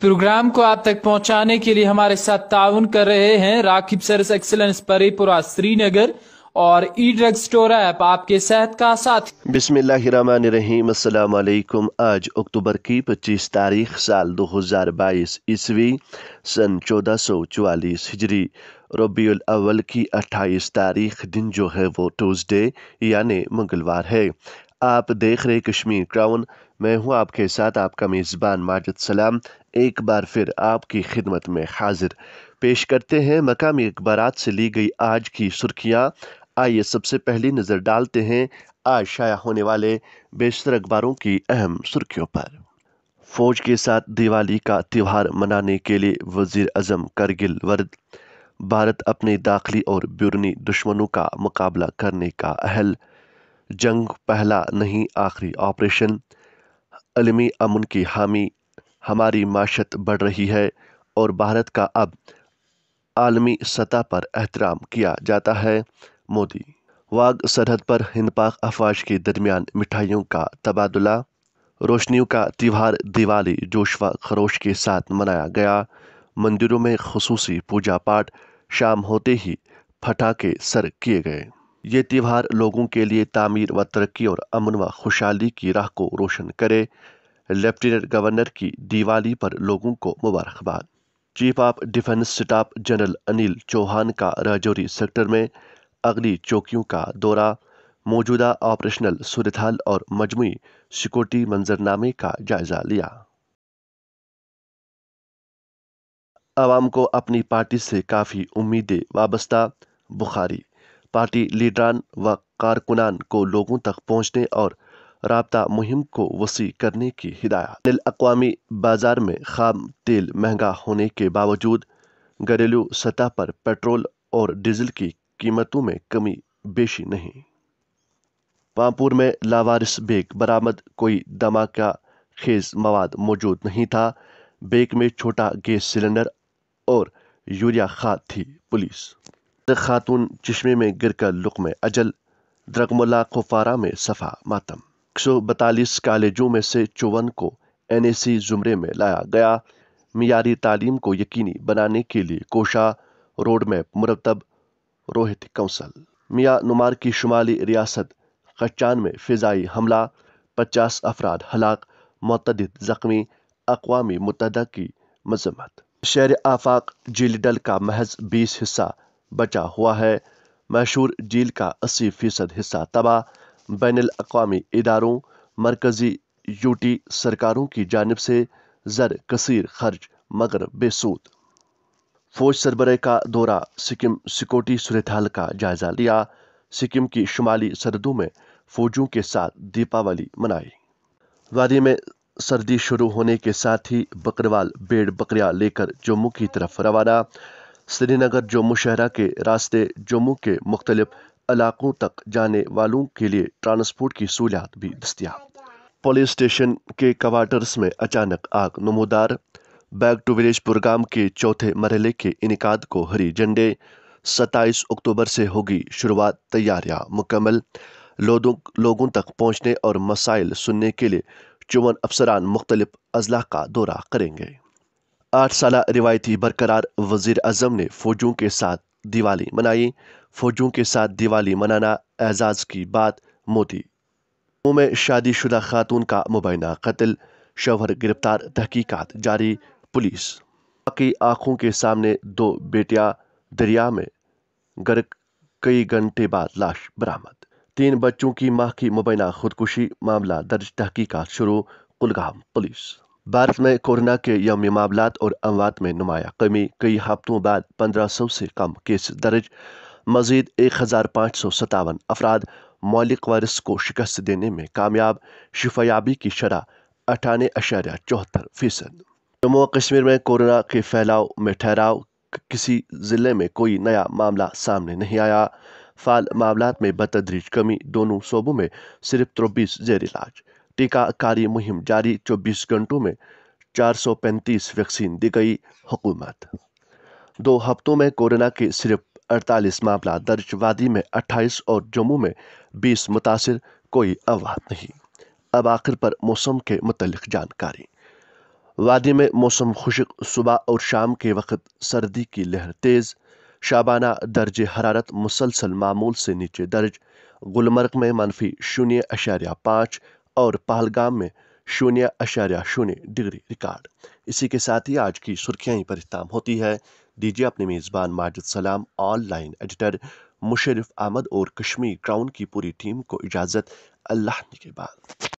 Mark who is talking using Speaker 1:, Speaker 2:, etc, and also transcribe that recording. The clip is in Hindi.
Speaker 1: प्रोग्राम को आप तक पहुंचाने के लिए हमारे साथ ताउन कर रहे हैं राखिब सरस एक्सलेंस परेपुरा श्रीनगर और ई ड्रग स्टोर ऐप आपके सेहत का साथ बिस्मिल्लाम आज अक्टूबर की पच्चीस तारीख साल 2022 ईस्वी सन चौदह सौ चवालीस हिजरी रबी अव्वल की अट्ठाईस तारीख दिन जो है वो ट्यूसडे यानि मंगलवार है आप देख रहे कश्मीर क्राउन मैं हूं आपके साथ आपका मेज़बान माजद सलाम एक बार फिर आपकी खिदमत में हाजिर पेश करते हैं मकामी अखबार से ली गई आज की सुर्खियां आइए सबसे पहली नज़र डालते हैं आज शाया होने वाले बेशतर अखबारों की अहम सुर्खियों पर फौज के साथ दिवाली का त्यौहार मनाने के लिए वजीर अजम करगिल वर्द भारत अपने दाखिली और बिरनी दुश्मनों का मुकाबला करने का अहल जंग पहला नहीं आखिरी ऑपरेशन अलमी अमन की हामी हमारी माशत बढ़ रही है और भारत का अब आलमी सतह पर एहतराम किया जाता है मोदी वाग सरहद पर हिंद पाक अफवाज के दरमियान मिठाइयों का तबादला रोशनियों का त्यौहार दिवाली जोशवा खरोश के साथ मनाया गया मंदिरों में खसूसी पूजा पाठ शाम होते ही फटाके सर किए गए ये त्यौहार लोगों के लिए तामीर व तरक्की और अमन व खुशहाली की राह को रोशन करे लेफ्टिनेंट गवर्नर की दिवाली पर लोगों को मुबारकबाद chief of defence staff general Anil Chauhan का राजौरी सेक्टर में अगली चौकियों का दौरा मौजूदा ऑपरेशनल सूरतहाल और मजमू सिक्योरिटी मंजरनामे का जायजा लिया आवाम को अपनी पार्टी से काफ़ी उम्मीदें वाबस्ता बुखारी पार्टी लीडरान व कारकुनान को लोगों तक पहुँचने और रबता मुहिम को वसी करने की हिदायत तेल अकवामी बाजार में खाम तेल महंगा होने के बावजूद घरेलू सतह पर पेट्रोल और डीजल की कीमतों में कमी बेशी नहीं पापुर में लावारिस बेग बरामद कोई धमाका खेज मवाद मौजूद नहीं था बेग में छोटा गैस सिलेंडर और यूरिया खाद थी पुलिस खातून चश्मे में गिर कर लुकम अजल द्रगमला कोफारा में सफ़ा मातम एक सौ बतालीस कॉलेजों में से चौवन को एन ए सी ज़ुमरे में लाया गया मीरी तालीम को यकीनी बनाने के लिए कोशा रोड मैप मुरतब रोहित कौंसल मियाँ नुमार की शुमाली रियासत खचान में फ़िज़ाई हमला पचास अफराद हलाक मतद ज़ख्मी अकवा मुतद की मजम्मत शहर आफाक जिलीडल का महज बीस हिस्सा बचा हुआ है मशहूर झील का अस्सी फीसद हिस्सा तबाह बैन अवी इदारों मरकजी यूटी सरकारों की जानब से जर कसर खर्च मगर बेसूद फौज सरबरा का दौरा सिक्किम सिक्योरिटी सूरत हाल का जायजा लिया सिक्किम की शुमाली सरदों में फौजों के साथ दीपावली मनाई वादी में सर्दी शुरू होने के साथ ही बकरवाल बेड़ बकरिया लेकर जम्मू की तरफ रवाना श्रीनगर जम्मू शहरा के रास्ते जम्मू के मुख्तलिफ इलाकों तक जाने वालों के लिए ट्रांसपोर्ट की सहूलियात भी दस्तियाब पुलिस स्टेशन के क्वार्टर्स में अचानक आग नमोदार बैक टू विलेज प्रोग्राम के चौथे मरहले के इनका को हरी झंडे 27 अक्टूबर से होगी शुरुआत तैयारियां मुकम्मल लोगों लोगों तक पहुंचने और मसाइल सुनने के लिए चुवन अफसरान मुख्तलिफ अजला का दौरा करेंगे आठ साल रिवायती बरकरार वजीर अजम ने फौजों के साथ दिवाली मनाई फौजों के साथ दिवाली मनाना एजाज की बात मोदी में शादीशुदा खातून का मुबैना कत्ल शवहर गिरफ्तार तहकीकत जारी पुलिस बाकी आंखों के सामने दो बेटियां दरिया में गर्क कई घंटे बाद लाश बरामद तीन बच्चों की मां की मुबैना खुदकुशी मामला दर्ज तहकीकत शुरू कुलगाम पुलिस भारत में कोरोना के यौम मामला और अमवात में नुमाया कमी कई हफ्तों बाद पंद्रह सौ से कम केस दर्ज मजीद एक हज़ार पाँच सौ सतावन अफराद मौलिक वायरस को शिकस्त देने में कामयाब शिफायाबी की शरह अठानवे अशारा चौहत्तर फीसद जम्मू और कश्मीर में कोरोना के फैलाव में ठहराव किसी ज़िले में कोई नया मामला सामने नहीं आया फाल मामला में बतदरीज कमी दोनों सूबों में सिर्फ त्रोबीस जेर इलाज टीकाकारी मुहिम जारी 24 घंटों में 435 वैक्सीन दी गई हुकूमत दो हफ्तों में कोरोना के सिर्फ 48 मामला दर्ज वादी में 28 और जम्मू में 20 मुतासर कोई अवात नहीं अब आखिर पर मौसम के मतलब जानकारी वादी में मौसम खुशक सुबह और शाम के वक्त सर्दी की लहर तेज़ शाबाना दर्ज हरारत मुसलसल मामूल से नीचे दर्ज गुलमर्ग में मनफी शून्य अशारिया पाँच और पहलगाम में शून्य अशार्य शून्य डिग्री रिकॉर्ड इसी के साथ ही आज की सुर्खियां पर इस्ताम होती है दीजिए अपने मेज़बान माजिद सलाम ऑनलाइन एडिटर मुशरफ अहमद और कश्मीर क्राउन की पूरी टीम को इजाज़त अल्लाह के बाद